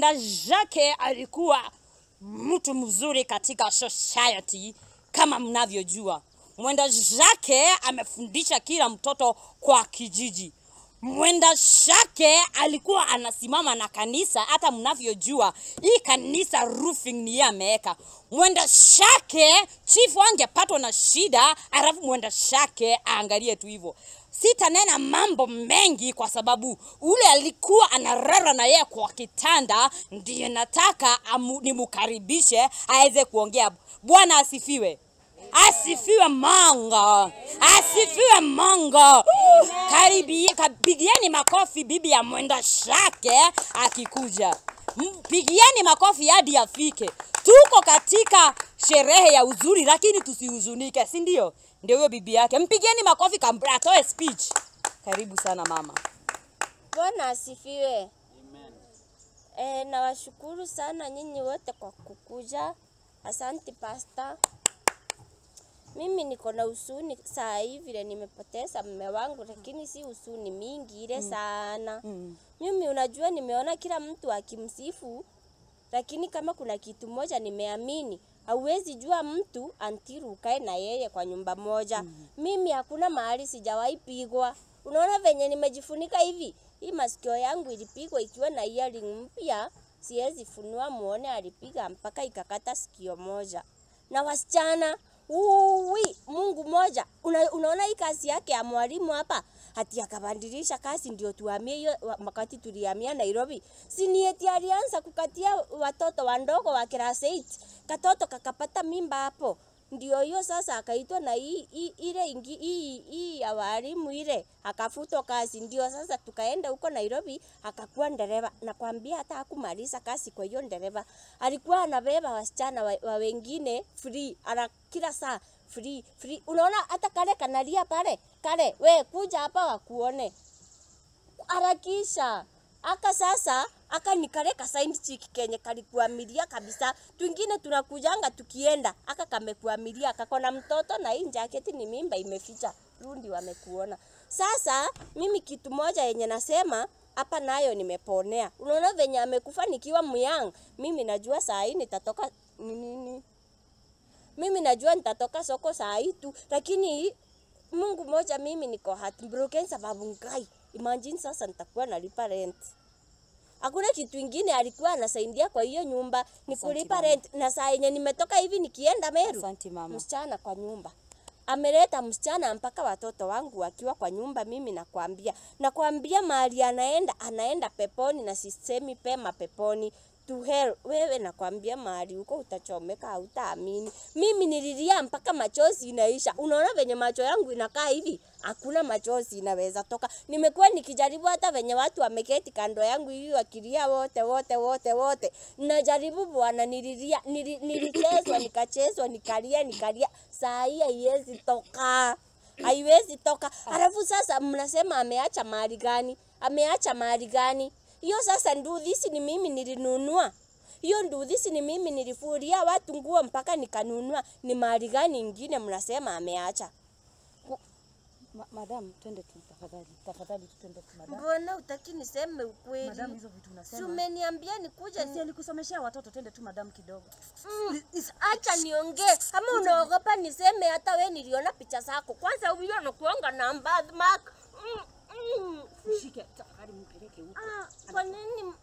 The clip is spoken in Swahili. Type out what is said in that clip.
Brenda Jake alikuwa mtu mzuri katika society kama mnavyojua. Mwenda Jacques amefundisha kila mtoto kwa kijiji mwenda shake alikuwa anasimama na kanisa, hata mnavyojua hii kanisa roofing ni yeye ameweka. Mwenda shake chifu angepatwa na shida, alafu mwenda shake aangalie tu hivyo. Sitanena mambo mengi kwa sababu ule alikuwa anarara na yeye kwa kitanda, ndiye nataka nimukaribishe aweze kuongea. Bwana asifiwe, asifiwe manga, asifiwe manga. Karibia, kapigieni makofi bibi ya mwenda shake akikuja, pigieni makofi hadi afike. Tuko katika sherehe ya uzuri, lakini tusihuzunike, si ndio? Ndio huyo bibi yake, mpigieni makofi kambra, atoe speech. Karibu sana mama. Bwana asifiwe. Amen. E, nawashukuru sana nyinyi wote kwa kukuja. Asante pasta. Mimi niko na usuni saa hii vile nimepoteza mume wangu, lakini si usuni mingi ile mm. sana mm. Mimi unajua, nimeona kila mtu akimsifu, lakini kama kuna kitu moja nimeamini hauwezi jua mtu until ukae na yeye kwa nyumba moja mm Mimi hakuna mahali sijawahi pigwa. Unaona venye nimejifunika hivi, hii masikio yangu ilipigwa ikiwa na earring mpya, siwezi funua muone, alipiga mpaka ikakata sikio moja. Na wasichana Uwi, Mungu moja. Una, unaona hii kazi yake ya mwalimu hapa? Hati akabadilisha kazi ndio tuhamie hiyo wakati tulihamia Nairobi. Si ni eti alianza kukatia watoto wandogo wa class 8. Katoto kakapata mimba hapo ndio hiyo sasa akaitwa na ile ingi hii ya walimu ile akafutwa kazi. Ndio sasa tukaenda huko Nairobi, akakuwa ndereva na kwambia, hata akumaliza kazi. Kwa hiyo ndereva alikuwa anabeba wasichana wa, wa wengine free ana kila saa free free. Unaona hata kale kanalia pale kale, we kuja hapa wakuone, harakisha Aka sasa aka ni kale ka side chick kenye kalikuamilia kabisa. Twingine tunakujanga tukienda, aka kamekuamilia, kakona mtoto na hii jaketi ni mimba imeficha. Rundi wamekuona. Sasa mimi kitu moja yenye nasema hapa nayo nimeponea. Unaona venye amekufa nikiwa myang, mimi najua saa hii nitatoka nini, mimi najua nitatoka soko saa hii tu, lakini Mungu moja, mimi niko heartbroken sababu ngai Imagine sasa nitakuwa nalipa rent. Hakuna kitu ingine alikuwa anasaidia kwa hiyo nyumba ni kulipa rent, na saa yenye nimetoka hivi nikienda Meru. Asante mama. Msichana kwa nyumba ameleta msichana mpaka watoto wangu wakiwa kwa nyumba. Mimi nakwambia, nakwambia mahali anaenda, anaenda peponi na sisemi pema peponi to hell. Wewe nakwambia mahali huko utachomeka, utaamini. Mimi nililia mpaka machozi inaisha. Unaona venye macho yangu inakaa hivi, hakuna machozi inaweza toka. Nimekuwa nikijaribu hata venye watu wameketi kando yangu hivi wakilia wote wote wote wote, najaribu bwana, nililia nili, nilichezwa nikachezwa nikalia nikalia, saa hii haiwezi toka haiwezi toka. Alafu sasa mnasema ameacha mali gani? Ameacha mali gani? hiyo sasa nduthi hizi ni mimi nilinunua hiyo nduthi si ni mimi nilifuria watu nguo mpaka nikanunua. Ni mali gani ingine mnasema ameacha? madam, twende tu tafadhali, tafadhali tu twende tu madam. Mbona utaki niseme ukweli? Madam, hizo vitu unasema. Si Umeniambia nikuje. Mm. Si alikusomeshea watoto, twende tu madam kidogo. Mm. Acha niongee. Kama unaogopa niseme hata wewe niliona picha zako. Kwanza huyo anakuonga na mark. Mm. Mm. Shike. 발음 그렇게 웃고. 아, 저는